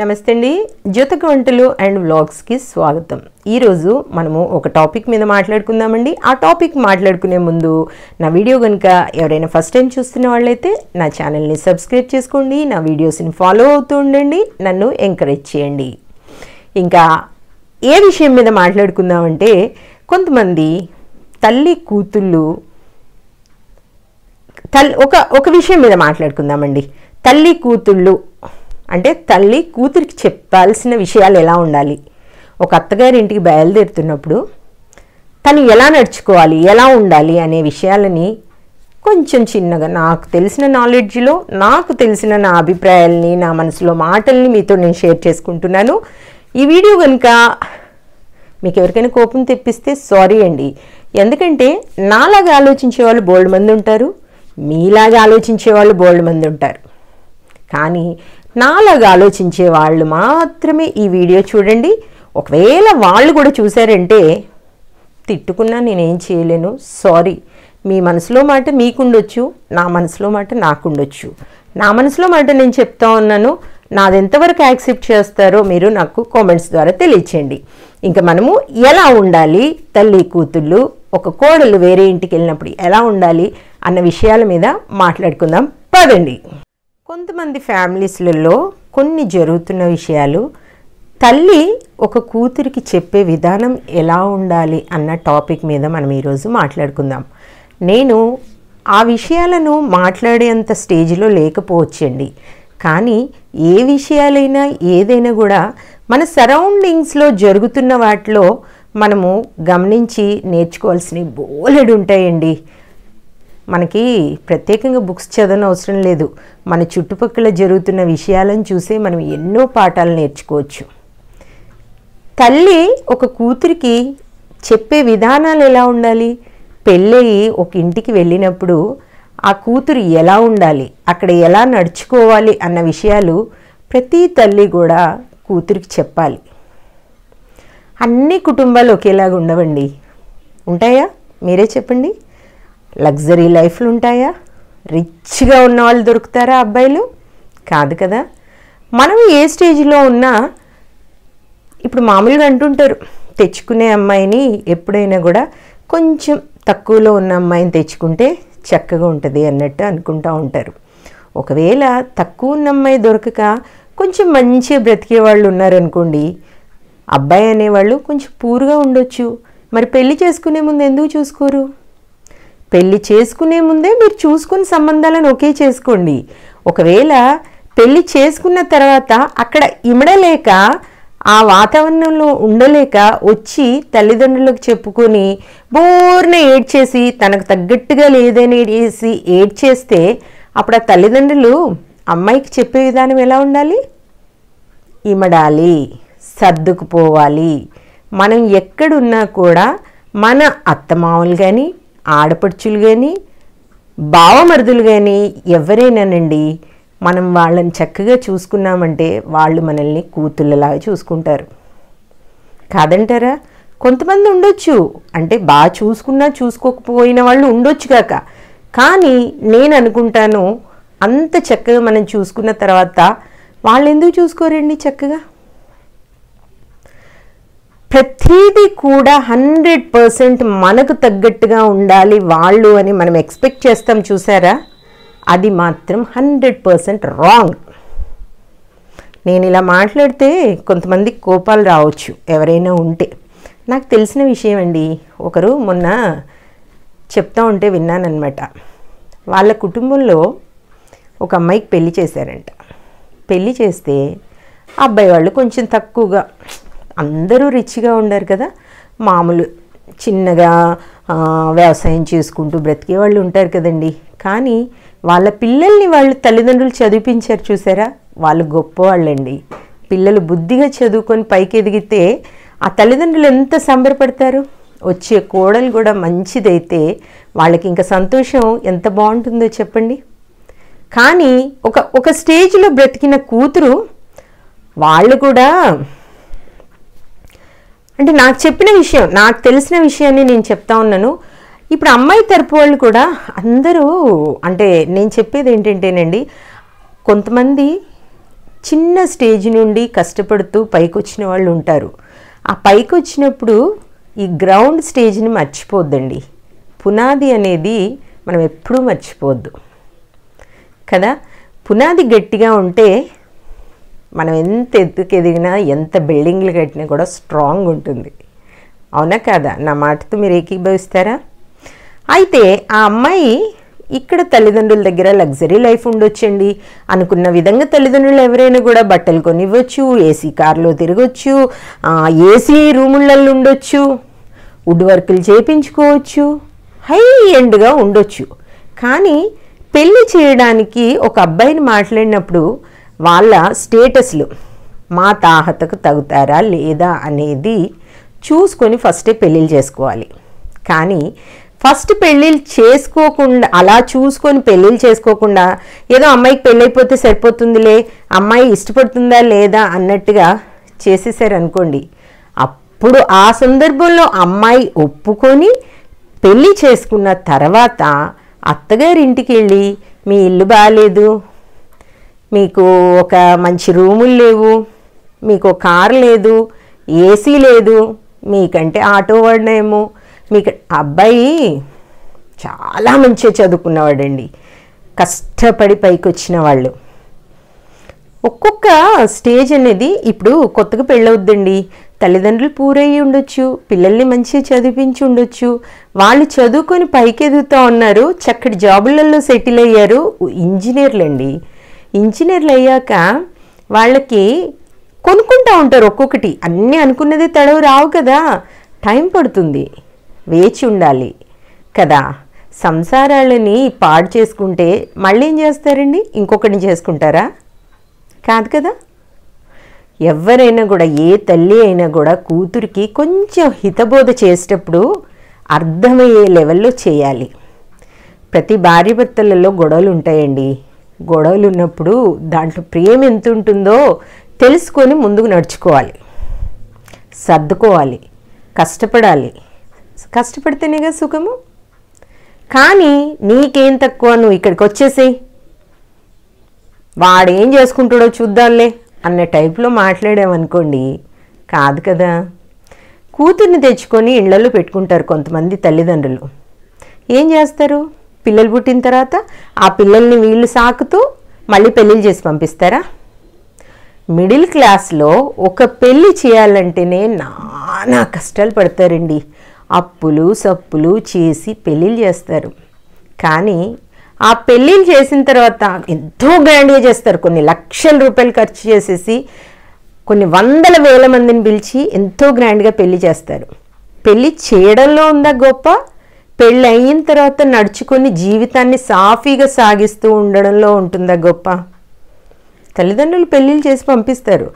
నమస్తే అండి జ్యోతక వంటలు అండ్ వ్లాగ్స్కి స్వాగతం ఈరోజు మనము ఒక టాపిక్ మీద మాట్లాడుకుందామండి ఆ టాపిక్ మాట్లాడుకునే ముందు నా వీడియో కనుక ఎవరైనా ఫస్ట్ టైం చూస్తున్న వాళ్ళైతే నా ఛానల్ని సబ్స్క్రైబ్ చేసుకోండి నా వీడియోస్ని ఫాలో అవుతూ ఉండండి నన్ను ఎంకరేజ్ చేయండి ఇంకా ఏ విషయం మీద మాట్లాడుకుందామంటే కొంతమంది తల్లి కూతుళ్ళు తల్ ఒక ఒక విషయం మీద మాట్లాడుకుందామండి తల్లి కూతుళ్ళు అంటే తల్లి కూతురికి చెప్పాల్సిన విషయాలు ఎలా ఉండాలి ఒక అత్తగారింటికి బయలుదేరుతున్నప్పుడు తను ఎలా నడుచుకోవాలి ఎలా ఉండాలి అనే విషయాలని కొంచెం చిన్నగా నాకు తెలిసిన నాలెడ్జ్లో నాకు తెలిసిన నా అభిప్రాయాల్ని నా మనసులో మాటల్ని మీతో నేను షేర్ చేసుకుంటున్నాను ఈ వీడియో కనుక మీకు ఎవరికైనా కోపం తెప్పిస్తే సారీ అండి ఎందుకంటే నాలాగా ఆలోచించే వాళ్ళు బోల్డ్ మంది ఉంటారు మీలాగా ఆలోచించే వాళ్ళు బోల్డ్ మంది ఉంటారు కానీ నాలాగా ఆలోచించే వాళ్ళు మాత్రమే ఈ వీడియో చూడండి ఒకవేళ వాళ్ళు కూడా చూశారంటే తిట్టుకున్నా నేనేం చేయలేను సారీ మీ మనసులో మాట మీకుండొచ్చు నా మనసులో మాట నాకుండొచ్చు నా మనసులో మాట నేను చెప్తా ఉన్నాను నాది ఎంతవరకు యాక్సెప్ట్ చేస్తారో మీరు నాకు కామెంట్స్ ద్వారా తెలియచేయండి ఇంకా మనము ఎలా ఉండాలి తల్లి కూతుళ్ళు ఒక కోడలు వేరే ఇంటికి వెళ్ళినప్పుడు ఎలా ఉండాలి అన్న విషయాల మీద మాట్లాడుకుందాం పదండి కొంతమంది ఫ్యామిలీస్లలో కొన్ని జరుగుతున్న విషయాలు తల్లి ఒక కూతురికి చెప్పే విధానం ఎలా ఉండాలి అన్న టాపిక్ మీద మనం ఈరోజు మాట్లాడుకుందాం నేను ఆ విషయాలను మాట్లాడేంత స్టేజ్లో లేకపోవచ్చండి కానీ ఏ విషయాలైనా ఏదైనా కూడా మన సరౌండింగ్స్లో జరుగుతున్న వాటిలో మనము గమనించి నేర్చుకోవాల్సినవి బోలెడు ఉంటాయండి మనకి ప్రత్యేకంగా బుక్స్ చదవని అవసరం లేదు మన చుట్టుపక్కల జరుగుతున్న విషయాలను చూసే మనం ఎన్నో పాఠాలు నేర్చుకోవచ్చు తల్లి ఒక కూతురికి చెప్పే విధానాలు ఎలా ఉండాలి పెళ్ళయి ఒక ఇంటికి వెళ్ళినప్పుడు ఆ కూతురు ఎలా ఉండాలి అక్కడ ఎలా నడుచుకోవాలి అన్న విషయాలు ప్రతి తల్లి కూడా కూతురికి చెప్పాలి అన్ని కుటుంబాలు ఒకేలాగా ఉండవండి ఉంటాయా మీరే చెప్పండి లగ్జరీ లైఫ్లు ఉంటాయా రిచ్గా ఉన్న వాళ్ళు దొరుకుతారా అబ్బాయిలు కాదు కదా మనం ఏ స్టేజ్లో ఉన్నా ఇప్పుడు మామూలుగా అంటుంటారు తెచ్చుకునే అమ్మాయిని ఎప్పుడైనా కూడా కొంచెం తక్కువలో ఉన్న అమ్మాయిని తెచ్చుకుంటే చక్కగా ఉంటుంది అన్నట్టు అనుకుంటూ ఉంటారు ఒకవేళ తక్కువ ఉన్న అమ్మాయి దొరకక కొంచెం మంచిగా బ్రతికే వాళ్ళు ఉన్నారనుకోండి అబ్బాయి అనేవాళ్ళు కొంచెం పూర్గా ఉండొచ్చు మరి పెళ్లి చేసుకునే ముందు ఎందుకు చూసుకోరు పెళ్లి చేసుకునే ముందే మీరు చూసుకుని సంబంధాలను ఒకే చేసుకోండి ఒకవేళ పెళ్లి చేసుకున్న తర్వాత అక్కడ ఇమడలేక ఆ వాతావరణంలో ఉండలేక వచ్చి తల్లిదండ్రులకు చెప్పుకొని బోర్న ఏడ్చేసి తనకు తగ్గట్టుగా లేదని వేసి ఏడ్చేస్తే అప్పుడు ఆ తల్లిదండ్రులు అమ్మాయికి చెప్పే విధానం ఎలా ఉండాలి ఇమడాలి సర్దుకుపోవాలి మనం ఎక్కడున్నా కూడా మన అత్తమావులు కానీ ఆడపడుచులు కానీ బావమరుదులు కానీ ఎవరైనానండి మనం వాళ్ళని చక్కగా చూసుకున్నామంటే వాళ్ళు మనల్ని కూతుళ్ళలాగా చూసుకుంటారు కాదంటారా కొంతమంది ఉండొచ్చు అంటే బాగా చూసుకున్నా చూసుకోకపోయిన వాళ్ళు ఉండొచ్చు కాక కానీ నేను అనుకుంటాను అంత చక్కగా మనం చూసుకున్న తర్వాత వాళ్ళు ఎందుకు చూసుకోరండి చక్కగా ప్రతీది కూడా హండ్రెడ్ పర్సెంట్ మనకు తగ్గట్టుగా ఉండాలి వాళ్ళు అని మనం ఎక్స్పెక్ట్ చేస్తాం చూసారా అది మాత్రం హండ్రెడ్ పర్సెంట్ రాంగ్ నేను ఇలా మాట్లాడితే కొంతమంది కోపాలు రావచ్చు ఎవరైనా ఉంటే నాకు తెలిసిన విషయం అండి ఒకరు మొన్న చెప్తా ఉంటే విన్నానమాట వాళ్ళ కుటుంబంలో ఒక అమ్మాయికి పెళ్లి చేశారంట పెళ్ళి చేస్తే అబ్బాయి వాళ్ళు కొంచెం తక్కువగా అందరూ రిచ్గా ఉండరు కదా మామూలు చిన్నగా వ్యవసాయం చేసుకుంటూ బ్రతికే వాళ్ళు ఉంటారు కదండి కానీ వాళ్ళ పిల్లల్ని వాళ్ళు తల్లిదండ్రులు చదివించారు చూసారా వాళ్ళు గొప్పవాళ్ళండి పిల్లలు బుద్ధిగా చదువుకొని పైకి ఎదిగితే ఆ తల్లిదండ్రులు ఎంత సంబరపడతారు వచ్చే కోడలు కూడా మంచిదైతే వాళ్ళకి ఇంకా సంతోషం ఎంత బాగుంటుందో చెప్పండి కానీ ఒక ఒక స్టేజ్లో బ్రతికిన కూతురు వాళ్ళు కూడా అంటే నాకు చెప్పిన విషయం నాకు తెలిసిన విషయాన్ని నేను చెప్తా ఉన్నాను ఇప్పుడు అమ్మాయి తరపు వాళ్ళు కూడా అందరూ అంటే నేను చెప్పేది ఏంటంటేనండి కొంతమంది చిన్న స్టేజ్ నుండి కష్టపడుతూ పైకి వచ్చిన వాళ్ళు ఉంటారు ఆ పైకి వచ్చినప్పుడు ఈ గ్రౌండ్ స్టేజ్ని మర్చిపోద్దండి పునాది అనేది మనం ఎప్పుడూ మర్చిపోవద్దు కదా పునాది గట్టిగా ఉంటే మనం ఎంత ఎత్తుకు ఎదిగినా ఎంత బిల్డింగ్లు కట్టినా కూడా స్ట్రాంగ్ ఉంటుంది అవునా కాదా నా మాటతో మీరు ఏకీభవిస్తారా అయితే ఆ అమ్మాయి ఇక్కడ తల్లిదండ్రుల దగ్గర లగ్జరీ లైఫ్ ఉండొచ్చండి అనుకున్న విధంగా తల్లిదండ్రులు ఎవరైనా కూడా బట్టలు కొనివ్వచ్చు ఏసీ కార్లో తిరగచ్చు ఏసీ రూముళ్ళల్లో ఉండొచ్చు వుడ్ వర్కులు చేయించుకోవచ్చు హై ఎండ్గా ఉండొచ్చు కానీ పెళ్ళి చేయడానికి ఒక అబ్బాయిని మాట్లాడినప్పుడు వాళ్ళ స్టేటస్లు మా తాహతకు తగుతారా లేదా అనేది చూసుకొని ఫస్ట్ పెళ్ళిళ్ళు చేసుకోవాలి కానీ ఫస్ట్ పెళ్ళిళ్ళు చేసుకోకుండా అలా చూసుకొని పెళ్ళిళ్ళు చేసుకోకుండా ఏదో అమ్మాయికి పెళ్ళైపోతే సరిపోతుందిలే అమ్మాయి ఇష్టపడుతుందా లేదా అన్నట్టుగా చేసేసారనుకోండి అప్పుడు ఆ సందర్భంలో అమ్మాయి ఒప్పుకొని పెళ్ళి చేసుకున్న తర్వాత అత్తగారింటికి వెళ్ళి మీ ఇల్లు బాగాలేదు మీకు ఒక మంచి రూములు లేవు మీకు కార్ లేదు ఏసీ లేదు మీకంటే ఆటో వాడినేమో మీకు అబ్బాయి చాలా మంచిగా చదువుకున్నవాడండి కష్టపడి పైకి వచ్చిన వాళ్ళు ఒక్కొక్క స్టేజ్ అనేది ఇప్పుడు కొత్తగా పెళ్ళవుద్దండి తల్లిదండ్రులు పూరయ్యి ఉండొచ్చు పిల్లల్ని మంచిగా చదివించి ఉండొచ్చు వాళ్ళు చదువుకొని పైకి ఎదుగుతూ ఉన్నారు చక్కటి జాబులలో సెటిల్ అయ్యారు ఇంజనీర్లండి ఇంజనీర్లు అయ్యాక వాళ్ళకి కొనుక్కుంటూ ఉంటారు ఒక్కొక్కటి అన్నీ అనుకున్నది తడవు రావు కదా టైం పడుతుంది వేచి ఉండాలి కదా సంసారాలని పాడు చేసుకుంటే మళ్ళీ ఏం చేస్తారండి ఇంకొకటిని చేసుకుంటారా కాదు కదా ఎవరైనా కూడా ఏ తల్లి అయినా కూడా కూతురికి కొంచెం హితబోధ చేసేటప్పుడు అర్థమయ్యే లెవెల్లో చేయాలి ప్రతి భార్య భర్తలలో గొడవలు ఉంటాయండి గొడవలు ఉన్నప్పుడు దాంట్లో ప్రేమ ఎంత ఉంటుందో తెలుసుకొని ముందుకు నడుచుకోవాలి సర్దుకోవాలి కష్టపడాలి కష్టపడితేనేగా సుఖము కానీ నీకేం తక్కువ నువ్వు ఇక్కడికి వచ్చేసేయి వాడేం చేసుకుంటాడో చూద్దాంలే అన్న టైప్లో మాట్లాడామనుకోండి కాదు కదా కూతుర్ని తెచ్చుకొని ఇళ్లలో పెట్టుకుంటారు కొంతమంది తల్లిదండ్రులు ఏం చేస్తారు పిల్లలు పుట్టిన తర్వాత ఆ పిల్లల్ని వీళ్ళు సాకుతూ మళ్ళీ పెళ్ళిళ్ళు చేసి పంపిస్తారా మిడిల్ క్లాస్లో ఒక పెళ్ళి చేయాలంటేనే నానా కష్టాలు పడతారండి అప్పులు సప్పులు చేసి పెళ్ళిళ్ళు చేస్తారు కానీ ఆ పెళ్ళిళ్ళు చేసిన తర్వాత ఎంతో గ్రాండ్గా చేస్తారు కొన్ని లక్షల రూపాయలు ఖర్చు చేసేసి కొన్ని వందల వేల మందిని పిలిచి ఎంతో గ్రాండ్గా పెళ్ళి చేస్తారు పెళ్ళి చేయడంలో ఉందా గొప్ప పెళ్ళయిన తర్వాత నడుచుకుని జీవితాన్ని సాఫీగా సాగిస్తూ ఉండడంలో ఉంటుందా గొప్ప తల్లిదండ్రులు పెళ్ళిళ్ళు చేసి పంపిస్తారు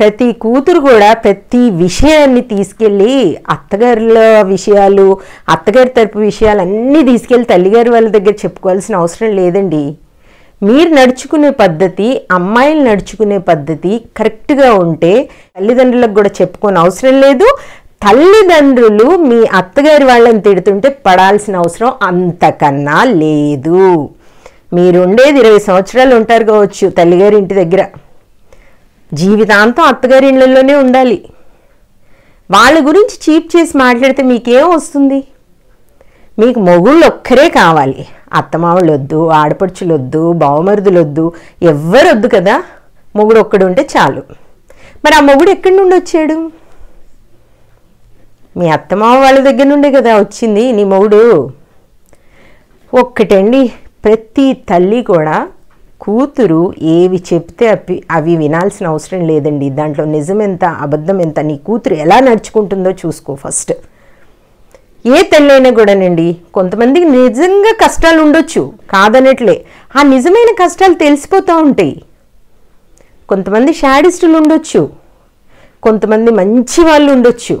ప్రతి కూతురు కూడా ప్రతి విషయాన్ని తీసుకెళ్ళి అత్తగారుల విషయాలు అత్తగారి తరపు విషయాలు అన్నీ తీసుకెళ్ళి తల్లిగారి వాళ్ళ దగ్గర చెప్పుకోవాల్సిన అవసరం లేదండి మీరు నడుచుకునే పద్ధతి అమ్మాయిలు నడుచుకునే పద్ధతి కరెక్ట్గా ఉంటే తల్లిదండ్రులకు కూడా చెప్పుకోని అవసరం లేదు తల్లిదండ్రులు మీ అత్తగారి వాళ్ళని తిడుతుంటే పడాల్సిన అవసరం అంతకన్నా లేదు మీరు ఉండేది ఇరవై సంవత్సరాలు ఉంటారు కావచ్చు తల్లిగారి ఇంటి దగ్గర జీవితాంతం అత్తగారి ఇళ్లలోనే ఉండాలి వాళ్ళ గురించి చీప్ చేసి మాట్లాడితే మీకేం వస్తుంది మీకు మొగుళ్ళు ఒక్కరే కావాలి అత్తమావులు వద్దు ఆడపడుచులు వద్దు బావమరుదులు వద్దు ఎవ్వరొద్దు కదా మొగుడు ఒక్కడు ఉంటే చాలు మరి ఆ మొగుడు ఎక్కడి నుండి వచ్చాడు మీ అత్తమావ వాళ్ళ దగ్గర నుండే కదా వచ్చింది నీ మౌడు ఒక్కటండి ప్రతి తల్లి కూడా కూతురు ఏవి చెప్తే అవి అవి వినాల్సిన అవసరం లేదండి దాంట్లో నిజం ఎంత అబద్ధం ఎంత నీ కూతురు ఎలా నడుచుకుంటుందో చూసుకో ఫస్ట్ ఏ తల్లైనా కూడానండి కొంతమందికి నిజంగా కష్టాలు ఉండొచ్చు కాదనట్లే ఆ నిజమైన కష్టాలు తెలిసిపోతూ ఉంటాయి కొంతమంది షాడిస్టులు ఉండొచ్చు కొంతమంది మంచి వాళ్ళు ఉండొచ్చు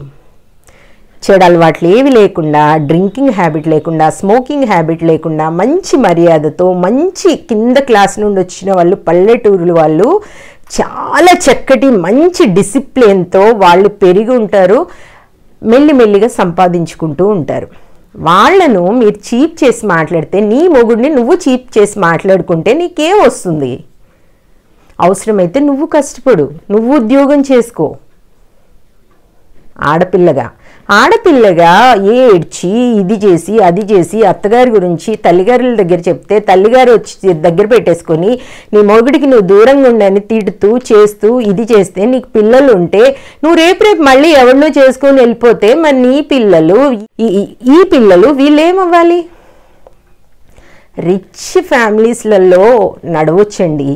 చెడు అలవాట్లు ఏవి లేకుండా డ్రింకింగ్ హ్యాబిట్ లేకుండా స్మోకింగ్ హ్యాబిట్ లేకుండా మంచి మర్యాదతో మంచి కింద క్లాస్ నుండి వచ్చిన వాళ్ళు పల్లెటూరుల వాళ్ళు చాలా చక్కటి మంచి డిసిప్లిన్తో వాళ్ళు పెరిగి ఉంటారు మెల్లిమెల్లిగా సంపాదించుకుంటూ ఉంటారు వాళ్లను మీరు చీప్ చేసి మాట్లాడితే నీ మొగుడిని నువ్వు చీప్ చేసి మాట్లాడుకుంటే నీకే వస్తుంది అవసరమైతే నువ్వు కష్టపడు నువ్వు ఉద్యోగం చేసుకో ఆడపిల్లగా ఆడపిల్లగా ఏడ్చి ఇది చేసి అది చేసి అత్తగారి గురించి తల్లిగారుల దగ్గర చెప్తే తల్లిగారు వచ్చి దగ్గర పెట్టేసుకొని నీ మొగుడికి నువ్వు దూరంగా ఉండని తిడుతూ చేస్తూ ఇది చేస్తే నీకు పిల్లలు ఉంటే నువ్వు రేపు రేపు మళ్ళీ ఎవరినో చేసుకొని వెళ్ళిపోతే మరి నీ పిల్లలు ఈ పిల్లలు వీళ్ళేమవ్వాలి రిచ్ ఫ్యామిలీస్లలో నడవచ్చండి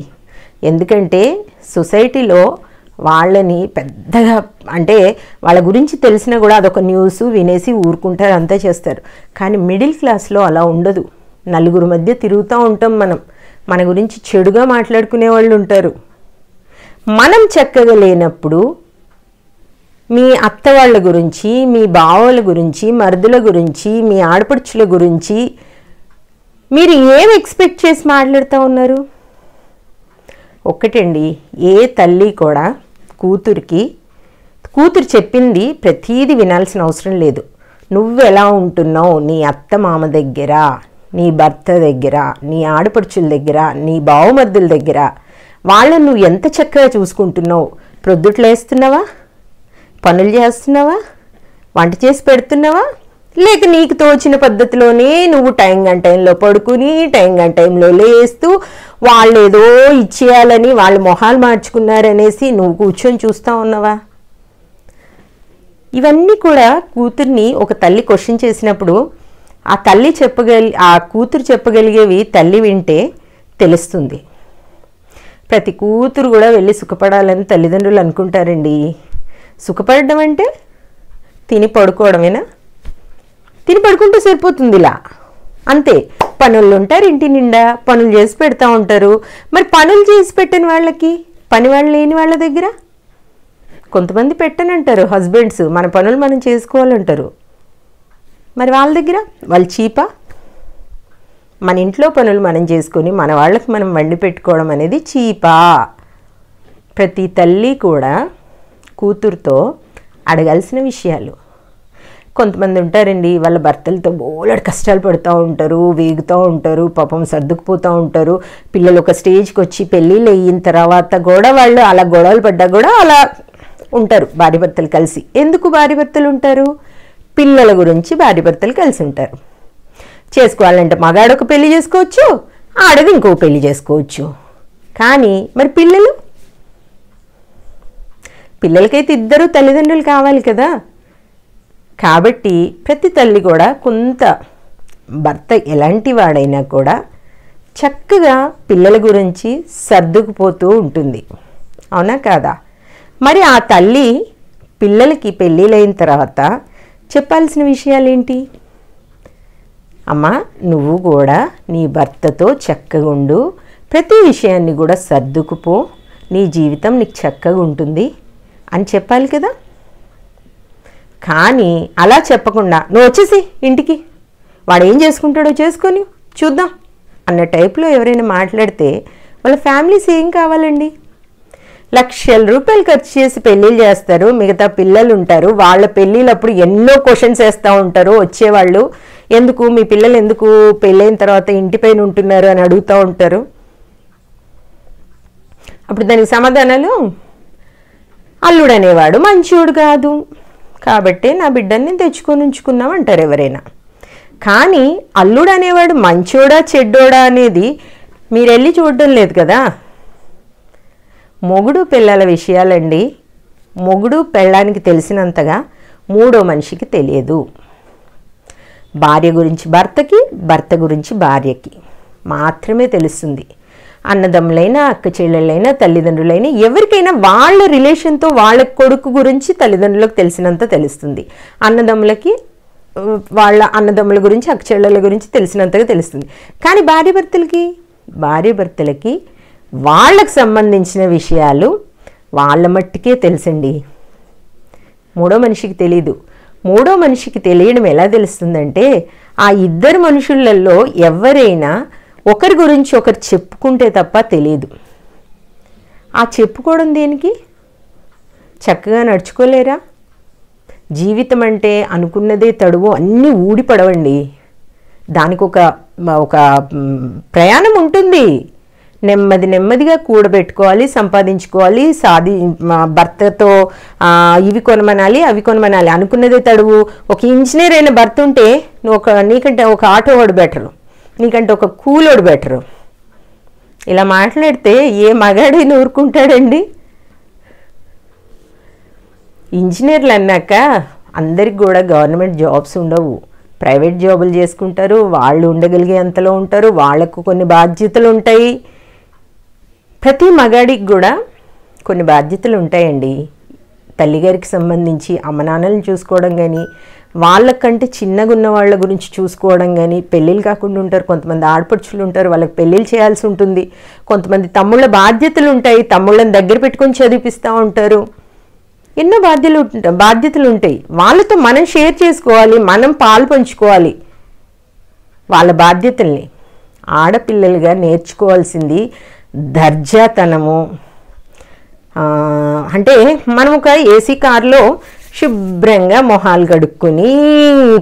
ఎందుకంటే సొసైటీలో వాళ్ళని పెద్దగా అంటే వాళ్ళ గురించి తెలిసినా కూడా అదొక న్యూస్ వినేసి ఊరుకుంటారు అంతా చేస్తారు కానీ మిడిల్ క్లాస్లో అలా ఉండదు నలుగురు మధ్య తిరుగుతూ ఉంటాం మనం మన గురించి చెడుగా మాట్లాడుకునే వాళ్ళు ఉంటారు మనం చక్కగా లేనప్పుడు మీ అత్త వాళ్ళ గురించి మీ బావోల గురించి మరుదుల గురించి మీ ఆడపడుచుల గురించి మీరు ఏం ఎక్స్పెక్ట్ చేసి మాట్లాడుతూ ఉన్నారు ఒకటండి ఏ తల్లి కూడా కూతురికి కూతురు చెప్పింది ప్రతీది వినాల్సిన అవసరం లేదు నువ్వెలా ఉంటున్నావు నీ అత్త మామ దగ్గర నీ భర్త దగ్గర నీ ఆడపడుచుల దగ్గర నీ బావుమర్దుల దగ్గర వాళ్ళని నువ్వు ఎంత చక్కగా చూసుకుంటున్నావు ప్రొద్దుట్లేస్తున్నావా పనులు చేస్తున్నావా వంట చేసి పెడుతున్నావా లేక నీకు తోచిన పద్ధతిలోనే నువ్వు టైం గంట టైంలో పడుకుని టైం గంట టైంలో లేస్తూ వాళ్ళు ఏదో ఇచ్చేయాలని వాళ్ళు మొహాలు మార్చుకున్నారనేసి నువ్వు కూర్చొని చూస్తూ ఉన్నావా ఇవన్నీ కూడా కూతుర్ని ఒక తల్లి క్వశ్చన్ చేసినప్పుడు ఆ తల్లి చెప్పగల ఆ కూతురు చెప్పగలిగేవి తల్లి వింటే తెలుస్తుంది ప్రతి కూతురు కూడా వెళ్ళి సుఖపడాలని తల్లిదండ్రులు అనుకుంటారండి సుఖపడడం అంటే తిని పడుకోవడమేనా తిని పడుకుంటే సరిపోతుంది ఇలా అంతే పనులు ఉంటారు ఇంటి నిండా పనులు చేసి పెడతా ఉంటారు మరి పనులు చేసి పెట్టని వాళ్ళకి పని వాళ్ళు లేని వాళ్ళ దగ్గర కొంతమంది పెట్టనంటారు హస్బెండ్స్ మన పనులు మనం చేసుకోవాలంటారు మరి వాళ్ళ దగ్గర వాళ్ళు చీపా మన ఇంట్లో పనులు మనం చేసుకొని మన వాళ్ళకి మనం వండి పెట్టుకోవడం అనేది చీపా ప్రతి తల్లి కూడా కూతురుతో అడగాల్సిన విషయాలు కొంతమంది ఉంటారండి వాళ్ళ భర్తలతో బోలెడు కష్టాలు పడుతూ ఉంటారు వేగుతూ ఉంటారు పాపం సర్దుకుపోతూ ఉంటారు పిల్లలు ఒక స్టేజ్కి వచ్చి పెళ్ళిళ్ళు అయిన తర్వాత కూడా వాళ్ళు అలా గొడవలు పడ్డా కూడా అలా ఉంటారు భార్య భర్తలు కలిసి ఎందుకు భార్య భర్తలు ఉంటారు పిల్లల గురించి భార్య భర్తలు కలిసి ఉంటారు చేసుకోవాలంటే మగాడు ఒక పెళ్లి చేసుకోవచ్చు ఆడది ఇంకో పెళ్లి చేసుకోవచ్చు కానీ మరి పిల్లలు పిల్లలకైతే ఇద్దరు తల్లిదండ్రులు కావాలి కదా కాబట్టి ప్రతి తల్లి కూడా కొంత భర్త ఎలాంటి వాడైనా కూడా చక్కగా పిల్లల గురించి సర్దుకుపోతూ ఉంటుంది అవునా కాదా మరి ఆ తల్లి పిల్లలకి పెళ్ళిళ్ళైన తర్వాత చెప్పాల్సిన విషయాలేంటి అమ్మా నువ్వు కూడా నీ భర్తతో చక్కగా ఉండు ప్రతి విషయాన్ని కూడా సర్దుకుపో నీ జీవితం నీకు చక్కగా ఉంటుంది అని చెప్పాలి కదా కానీ అలా చెప్పకుండా నువ్వు వచ్చేసి ఇంటికి వాడు ఏం చేసుకుంటాడో చేసుకొని చూద్దాం అన్న టైప్లో ఎవరైనా మాట్లాడితే వాళ్ళ ఫ్యామిలీస్ ఏం కావాలండి లక్షల రూపాయలు ఖర్చు చేసి పెళ్ళిళ్ళు చేస్తారు మిగతా పిల్లలు ఉంటారు వాళ్ళ పెళ్ళిళ్ళప్పుడు ఎన్నో క్వశ్చన్స్ వేస్తూ ఉంటారు వచ్చేవాళ్ళు ఎందుకు మీ పిల్లలు ఎందుకు పెళ్ళైన తర్వాత ఇంటిపైన ఉంటున్నారు అని అడుగుతూ ఉంటారు అప్పుడు దానికి సమాధానాలు అల్లుడు అనేవాడు మంచివాడు కాదు కాబట్టి నా బిడ్డని తెచ్చుకొని ఉంచుకున్నాం అంటారు ఎవరైనా కానీ అల్లుడు అనేవాడు మంచోడా చెడ్డోడా అనేది మీరు వెళ్ళి చూడడం లేదు కదా మొగుడు పిల్లల విషయాలండి మొగుడు పెళ్ళానికి తెలిసినంతగా మూడో మనిషికి తెలియదు భార్య గురించి భర్తకి భర్త గురించి భార్యకి మాత్రమే తెలుస్తుంది అన్నదమ్ములైనా అక్క చెల్లెళ్ళైనా తల్లిదండ్రులైన ఎవరికైనా వాళ్ళ రిలేషన్తో వాళ్ళ కొడుకు గురించి తల్లిదండ్రులకు తెలిసినంత తెలుస్తుంది అన్నదమ్ములకి వాళ్ళ అన్నదమ్ముల గురించి అక్క చెల్లెళ్ళ గురించి తెలిసినంతగా తెలుస్తుంది కానీ భార్య భర్తలకి భార్య భర్తలకి వాళ్ళకు సంబంధించిన విషయాలు వాళ్ళ మట్టుకే తెలుసండి మూడో మనిషికి తెలియదు మూడో మనిషికి తెలియడం ఎలా తెలుస్తుందంటే ఆ ఇద్దరు మనుషులలో ఎవరైనా ఒకరి గురించి ఒకరు చెప్పుకుంటే తప్ప తెలియదు ఆ చెప్పుకోవడం దేనికి చక్కగా నడుచుకోలేరా జీవితం అంటే అనుకున్నదే తడువు అన్నీ ఊడిపడవండి దానికి ఒక ఒక ప్రయాణం ఉంటుంది నెమ్మది నెమ్మదిగా కూడబెట్టుకోవాలి సంపాదించుకోవాలి సాధి భర్తతో ఇవి కొనమనాలి అవి కొనమనాలి అనుకున్నదే తడువు ఒక ఇంజనీర్ అయిన భర్త ఉంటే నువ్వు ఒక నీకంటే ఒక ఆటో వాడు బెటరు నీకంటే ఒక కూలోడు బెటరు ఇలా మాట్లాడితే ఏ మగాడి నూరుకుంటాడండి ఇంజనీర్లు అన్నాక అందరికి కూడా గవర్నమెంట్ జాబ్స్ ఉండవు ప్రైవేట్ జాబులు చేసుకుంటారు వాళ్ళు ఉండగలిగే అంతలో ఉంటారు వాళ్లకు కొన్ని బాధ్యతలు ఉంటాయి ప్రతి మగాడికి కూడా కొన్ని బాధ్యతలు ఉంటాయండి తల్లిగారికి సంబంధించి అమ్మ నాన్నలను చూసుకోవడం కానీ వాళ్ళకంటే చిన్నగా ఉన్న వాళ్ళ గురించి చూసుకోవడం కానీ పెళ్ళిళ్ళు కాకుండా ఉంటారు కొంతమంది ఆడపడుచులు ఉంటారు వాళ్ళకి పెళ్ళిళ్ళు చేయాల్సి ఉంటుంది కొంతమంది తమ్ముళ్ళ బాధ్యతలు ఉంటాయి తమ్ముళ్ళని దగ్గర పెట్టుకొని చదివిపిస్తూ ఉంటారు ఎన్నో బాధ్యతలు బాధ్యతలు ఉంటాయి వాళ్ళతో మనం షేర్ చేసుకోవాలి మనం పాలు పంచుకోవాలి వాళ్ళ బాధ్యతల్ని ఆడపిల్లలుగా నేర్చుకోవాల్సింది దర్జాతనము అంటే మనం ఒక ఏసీ కారులో శుభ్రంగా మొహాలు కడుక్కొని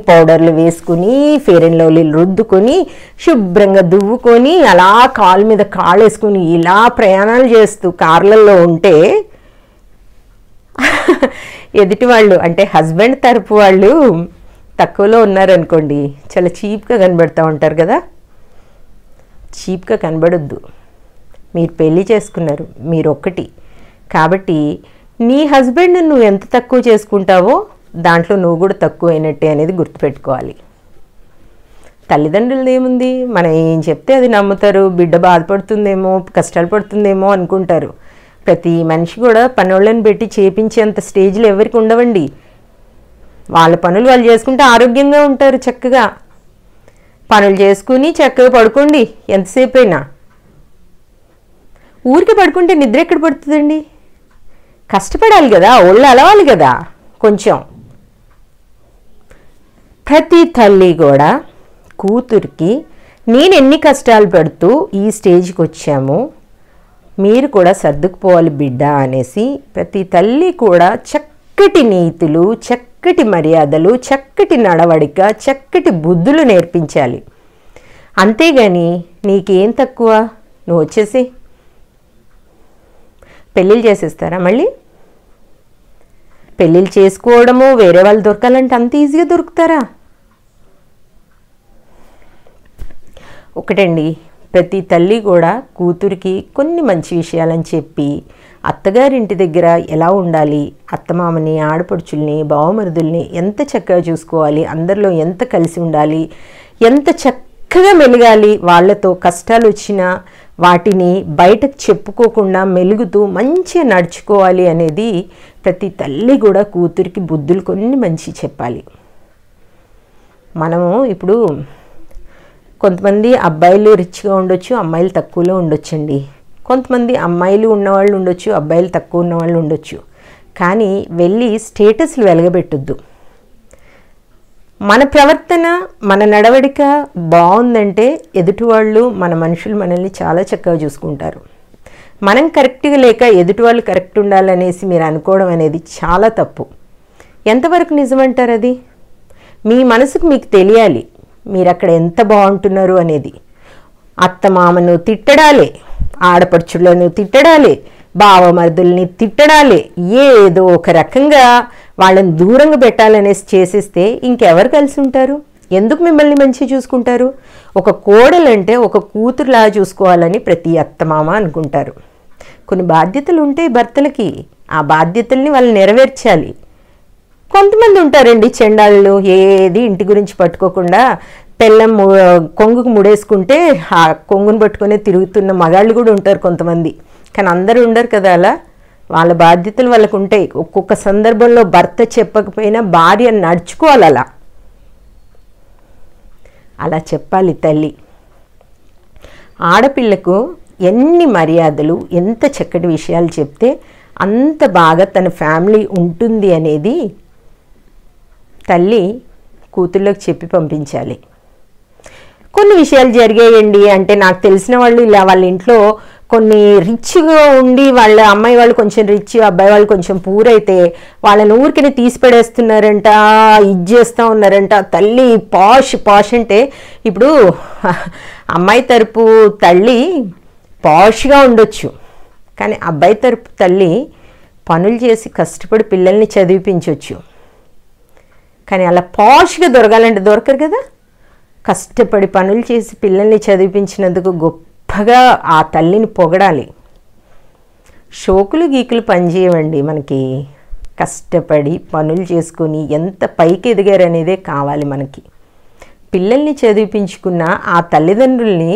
పౌడర్లు వేసుకుని ఫేరెన్ అండ్ రుద్దుకొని శుభ్రంగా దువ్వుకొని అలా కాలు మీద కాళ్ళు వేసుకొని ఇలా ప్రయాణాలు చేస్తూ కార్లలో ఉంటే ఎదుటి వాళ్ళు అంటే హస్బెండ్ తరపు వాళ్ళు తక్కువలో ఉన్నారనుకోండి చాలా చీప్గా కనబడుతూ ఉంటారు కదా చీప్గా కనబడొద్దు మీరు పెళ్ళి చేసుకున్నారు మీరు ఒక్కటి కాబట్టి నీ హస్బెండ్ నువ్వు ఎంత తక్కువ చేసుకుంటావో దాంట్లో నువ్వు కూడా తక్కువ అయినట్టే అనేది గుర్తుపెట్టుకోవాలి తల్లిదండ్రులది ఏముంది మనం ఏం చెప్తే అది నమ్ముతారు బిడ్డ బాధపడుతుందేమో కష్టాలు పడుతుందేమో అనుకుంటారు ప్రతి మనిషి కూడా పనులను పెట్టి చేపించేంత స్టేజ్లు ఎవరికి ఉండవండి వాళ్ళ పనులు వాళ్ళు చేసుకుంటే ఆరోగ్యంగా ఉంటారు చక్కగా పనులు చేసుకుని చక్కగా పడుకోండి ఎంతసేపు అయినా ఊరికి పడుకుంటే నిద్ర ఎక్కడ పడుతుందండి కష్టపడాలి కదా ఒళ్ళు అలవాలి కదా కొంచెం ప్రతి తల్లి కూడా కూతురికి నేను ఎన్ని కష్టాలు పడుతూ ఈ స్టేజ్కి వచ్చాము మీరు కూడా సర్దుకుపోవాలి బిడ్డ అనేసి ప్రతి తల్లి కూడా చక్కటి నీతులు చక్కటి మర్యాదలు చక్కటి నడవడిక చక్కటి బుద్ధులు నేర్పించాలి అంతేగాని నీకేం తక్కువ నువ్వు వచ్చేసి పెళ్ళిళ్ళు చేసేస్తారా మళ్ళీ పెళ్ళిళ్ళు చేసుకోవడము వేరే వాళ్ళు దొరకాలంటే అంత ఈజీగా దొరుకుతారా ఒకటండి ప్రతి తల్లి కూడా కూతురికి కొన్ని మంచి విషయాలని చెప్పి అత్తగారింటి దగ్గర ఎలా ఉండాలి అత్తమామని ఆడపడుచుల్ని బావమరుదుల్ని ఎంత చక్కగా చూసుకోవాలి అందరిలో ఎంత కలిసి ఉండాలి ఎంత చక్క చక్కగా మెలగాలి వాళ్ళతో కష్టాలు వచ్చినా వాటిని బయటకు చెప్పుకోకుండా మెలుగుతూ మంచిగా నడుచుకోవాలి అనేది ప్రతి తల్లి కూడా కూతురికి బుద్ధులు కొన్ని మంచి చెప్పాలి మనము ఇప్పుడు కొంతమంది అబ్బాయిలు రిచ్గా ఉండొచ్చు అమ్మాయిలు తక్కువలో ఉండొచ్చండి కొంతమంది అమ్మాయిలు ఉన్నవాళ్ళు ఉండొచ్చు అబ్బాయిలు తక్కువ ఉన్నవాళ్ళు ఉండొచ్చు కానీ వెళ్ళి స్టేటస్లు వెలగబెట్టొద్దు మన ప్రవర్తన మన నడవడిక బాగుందంటే ఎదుటివాళ్ళు మన మనుషులు మనల్ని చాలా చక్కగా చూసుకుంటారు మనం కరెక్ట్గా లేక ఎదుటివాళ్ళు కరెక్ట్ ఉండాలనేసి మీరు అనుకోవడం అనేది చాలా తప్పు ఎంతవరకు నిజమంటారు అది మీ మనసుకు మీకు తెలియాలి మీరు అక్కడ ఎంత బాగుంటున్నారు అనేది అత్తమామను తిట్టడాలే ఆడపడుచులను తిట్టడాలే బావమర్దుల్ని తిట్టడాలే ఏదో ఒక రకంగా వాళ్ళని దూరంగా పెట్టాలనేసి చేసేస్తే ఇంకెవరు కలిసి ఉంటారు ఎందుకు మిమ్మల్ని మంచి చూసుకుంటారు ఒక కోడలంటే ఒక కూతురులా చూసుకోవాలని ప్రతి అత్తమామ అనుకుంటారు కొన్ని బాధ్యతలు ఉంటాయి భర్తలకి ఆ బాధ్యతల్ని వాళ్ళు నెరవేర్చాలి కొంతమంది ఉంటారండి చెండాళ్ళు ఏది ఇంటి గురించి పట్టుకోకుండా పెళ్ళం కొంగుకు ముడేసుకుంటే ఆ కొంగును పట్టుకునే తిరుగుతున్న మగాళ్ళు కూడా ఉంటారు కొంతమంది కానీ అందరూ ఉండరు కదా అలా వాళ్ళ బాధ్యతలు వాళ్ళకు ఉంటాయి ఒక్కొక్క సందర్భంలో భర్త చెప్పకపోయినా భార్య నడుచుకోవాలి అలా అలా చెప్పాలి తల్లి ఆడపిల్లకు ఎన్ని మర్యాదలు ఎంత చక్కటి విషయాలు చెప్తే అంత బాగా తన ఫ్యామిలీ ఉంటుంది అనేది తల్లి కూతుళ్ళకు చెప్పి పంపించాలి కొన్ని విషయాలు జరిగాయండి అంటే నాకు తెలిసిన వాళ్ళు ఇలా వాళ్ళ ఇంట్లో కొన్ని రిచ్గా ఉండి వాళ్ళ అమ్మాయి వాళ్ళు కొంచెం రిచ్ అబ్బాయి వాళ్ళు కొంచెం పూర్ అయితే వాళ్ళని ఊరికనే తీసి పడేస్తున్నారంట ఇది చేస్తూ ఉన్నారంట తల్లి పాష్ పాష్ అంటే ఇప్పుడు అమ్మాయి తరపు తల్లి పాష్గా ఉండొచ్చు కానీ అబ్బాయి తరపు తల్లి పనులు చేసి కష్టపడి పిల్లల్ని చదివిపించవచ్చు కానీ అలా పాష్గా దొరకాలంటే దొరకరు కదా కష్టపడి పనులు చేసి పిల్లల్ని చదివించినందుకు గొప్ప గొప్పగా ఆ తల్లిని పొగడాలి షోకులు గీకులు పనిచేయవండి మనకి కష్టపడి పనులు చేసుకొని ఎంత పైకి ఎదిగారనేదే కావాలి మనకి పిల్లల్ని చదివిపించుకున్న ఆ తల్లిదండ్రుల్ని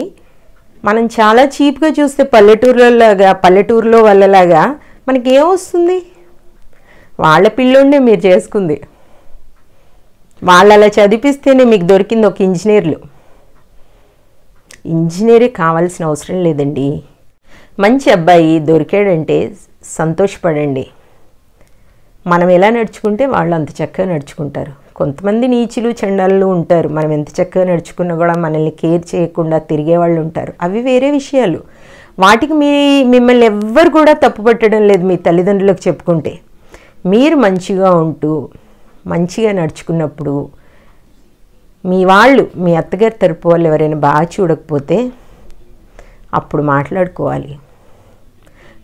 మనం చాలా చీప్గా చూస్తే పల్లెటూరులలాగా పల్లెటూరులో వాళ్ళలాగా మనకి ఏమొస్తుంది వాళ్ళ పిల్లోండే మీరు చేసుకుంది వాళ్ళు అలా చదివిస్తేనే మీకు దొరికింది ఒక ఇంజనీర్లు ఇంజనీరే కావాల్సిన అవసరం లేదండి మంచి అబ్బాయి దొరికాడంటే సంతోషపడండి మనం ఎలా నడుచుకుంటే వాళ్ళు అంత చక్కగా నడుచుకుంటారు కొంతమంది నీచులు చండాలు ఉంటారు మనం ఎంత చక్కగా నడుచుకున్నా కూడా మనల్ని కేర్ చేయకుండా తిరిగే వాళ్ళు ఉంటారు అవి వేరే విషయాలు వాటికి మీ మిమ్మల్ని ఎవ్వరు కూడా తప్పు పట్టడం లేదు మీ తల్లిదండ్రులకు చెప్పుకుంటే మీరు మంచిగా ఉంటూ మంచిగా నడుచుకున్నప్పుడు మీ వాళ్ళు మీ అత్తగారి తరపు వాళ్ళు ఎవరైనా బాగా చూడకపోతే అప్పుడు మాట్లాడుకోవాలి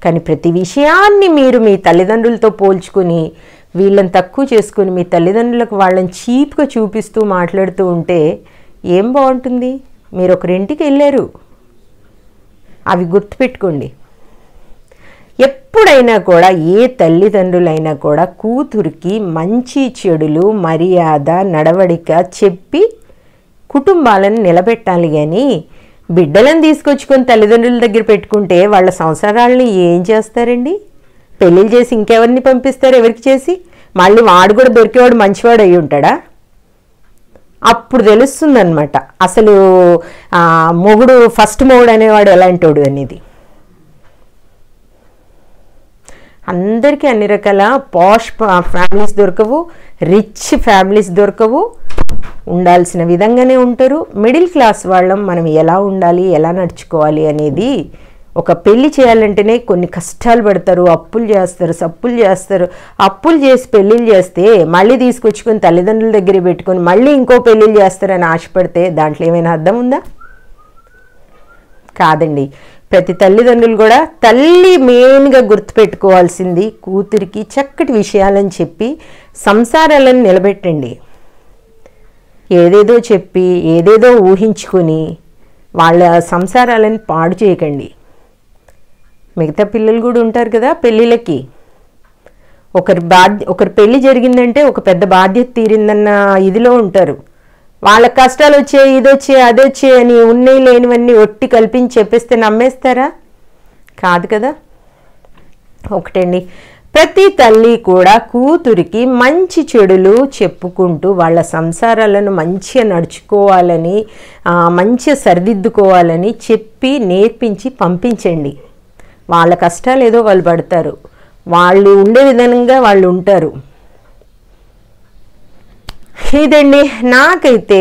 కానీ ప్రతి విషయాన్ని మీరు మీ తల్లిదండ్రులతో పోల్చుకొని వీళ్ళని తక్కువ చేసుకుని మీ తల్లిదండ్రులకు వాళ్ళని చీప్గా చూపిస్తూ మాట్లాడుతూ ఉంటే ఏం బాగుంటుంది మీరు ఒకరింటికి వెళ్ళారు అవి గుర్తుపెట్టుకోండి ఎప్పుడైనా కూడా ఏ తల్లిదండ్రులైనా కూడా కూతురికి మంచి చెడులు మర్యాద నడవడిక చెప్పి కుటుంబాలను నిలబెట్టాలి కానీ బిడ్డలను తీసుకొచ్చుకొని తల్లిదండ్రుల దగ్గర పెట్టుకుంటే వాళ్ళ సంసారాలని ఏం చేస్తారండి పెళ్ళిళ్ళు చేసి ఇంకెవరిని పంపిస్తారు ఎవరికి చేసి మళ్ళీ వాడు కూడా దొరికేవాడు మంచివాడు అయి ఉంటాడా అప్పుడు తెలుస్తుందన్నమాట అసలు మొగుడు ఫస్ట్ మొగుడు అనేవాడు ఎలాంటోడు అనేది అందరికీ అన్ని రకాల పాష్ ఫ్యామిలీస్ దొరకవు రిచ్ ఫ్యామిలీస్ దొరకవు ఉండాల్సిన విధంగానే ఉంటారు మిడిల్ క్లాస్ వాళ్ళం మనం ఎలా ఉండాలి ఎలా నడుచుకోవాలి అనేది ఒక పెళ్లి చేయాలంటేనే కొన్ని కష్టాలు పడతారు అప్పులు చేస్తారు సప్పులు చేస్తారు అప్పులు చేసి పెళ్ళిళ్ళు చేస్తే మళ్ళీ తీసుకొచ్చుకొని తల్లిదండ్రుల దగ్గర పెట్టుకొని మళ్ళీ ఇంకో పెళ్ళిళ్ళు చేస్తారని ఆశపడితే దాంట్లో ఏమైనా అర్థం ఉందా కాదండి ప్రతి తల్లిదండ్రులు కూడా తల్లి మెయిన్గా గుర్తుపెట్టుకోవాల్సింది కూతురికి చక్కటి విషయాలని చెప్పి సంసారాలను నిలబెట్టండి ఏదేదో చెప్పి ఏదేదో ఊహించుకొని వాళ్ళ సంసారాలను పాడు చేయకండి మిగతా పిల్లలు కూడా ఉంటారు కదా పెళ్ళిళ్ళకి ఒకరి బాధ్య ఒకరి పెళ్ళి జరిగిందంటే ఒక పెద్ద బాధ్యత తీరిందన్న ఇదిలో ఉంటారు వాళ్ళ కష్టాలు వచ్చే ఇదొచ్చే అదొచ్చే అని ఉన్నాయి లేనివన్నీ ఒట్టి కల్పించి చెప్పేస్తే నమ్మేస్తారా కాదు కదా ఒకటండి ప్రతి తల్లి కూడా కూతురికి మంచి చెడులు చెప్పుకుంటూ వాళ్ళ సంసారాలను మంచిగా నడుచుకోవాలని మంచిగా సరిదిద్దుకోవాలని చెప్పి నేర్పించి పంపించండి వాళ్ళ కష్టాలు ఏదో వాళ్ళు పడతారు వాళ్ళు ఉండే విధంగా వాళ్ళు ఉంటారు ఇదండి నాకైతే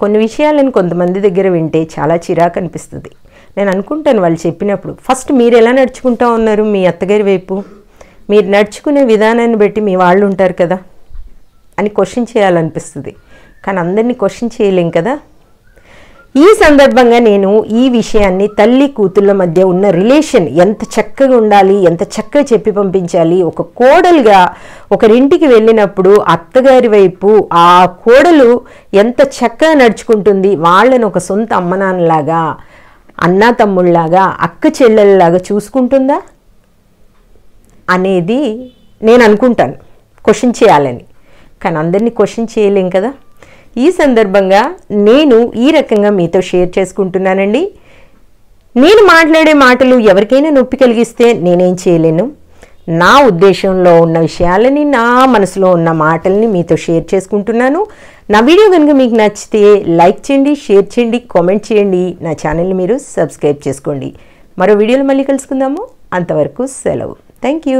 కొన్ని విషయాలను కొంతమంది దగ్గర వింటే చాలా చిరాకు అనిపిస్తుంది నేను అనుకుంటాను వాళ్ళు చెప్పినప్పుడు ఫస్ట్ మీరు ఎలా నడుచుకుంటా ఉన్నారు మీ అత్తగారి వైపు మీరు నడుచుకునే విధానాన్ని బట్టి మీ వాళ్ళు ఉంటారు కదా అని క్వశ్చన్ చేయాలనిపిస్తుంది కానీ అందరినీ క్వశ్చన్ చేయలేం కదా ఈ సందర్భంగా నేను ఈ విషయాన్ని తల్లి కూతుళ్ళ మధ్య ఉన్న రిలేషన్ ఎంత చక్కగా ఉండాలి ఎంత చక్కగా చెప్పి పంపించాలి ఒక కోడలుగా ఒకరింటికి వెళ్ళినప్పుడు అత్తగారి వైపు ఆ కోడలు ఎంత చక్కగా నడుచుకుంటుంది వాళ్ళని ఒక సొంత అమ్మనాన్నలాగా అన్నా తమ్ముళ్ళలాగా అక్క చెల్లెల్లాగా చూసుకుంటుందా అనేది నేను అనుకుంటాను క్వశ్చన్ చేయాలని కానీ అందరినీ క్వశ్చన్ చేయలేం కదా ఈ సందర్భంగా నేను ఈ రకంగా మీతో షేర్ చేసుకుంటున్నానండి నేను మాట్లాడే మాటలు ఎవరికైనా నొప్పి కలిగిస్తే నేనేం చేయలేను నా ఉద్దేశంలో ఉన్న విషయాలని నా మనసులో ఉన్న మాటల్ని మీతో షేర్ చేసుకుంటున్నాను నా వీడియో కనుక మీకు నచ్చితే లైక్ చేయండి షేర్ చేయండి కామెంట్ చేయండి నా ఛానల్ని మీరు సబ్స్క్రైబ్ చేసుకోండి మరో వీడియోలు మళ్ళీ కలుసుకుందాము అంతవరకు సెలవు థ్యాంక్ యూ